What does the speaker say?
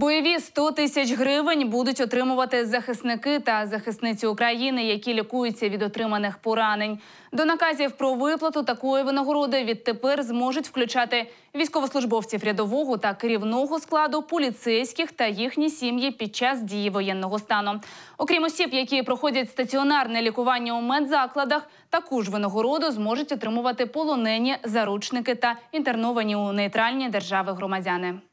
Бойові 100 тисяч гривень будуть отримувати захисники та захисниці України, які лікуються від отриманих поранень. До наказів про виплату такої винагороди відтепер зможуть включати військовослужбовців рядового та керівного складу поліцейських та їхні сім'ї під час дії воєнного стану. Окрім осіб, які проходять стаціонарне лікування у медзакладах, таку ж винагороду зможуть отримувати полонені заручники та інтерновані у нейтральні держави громадяни.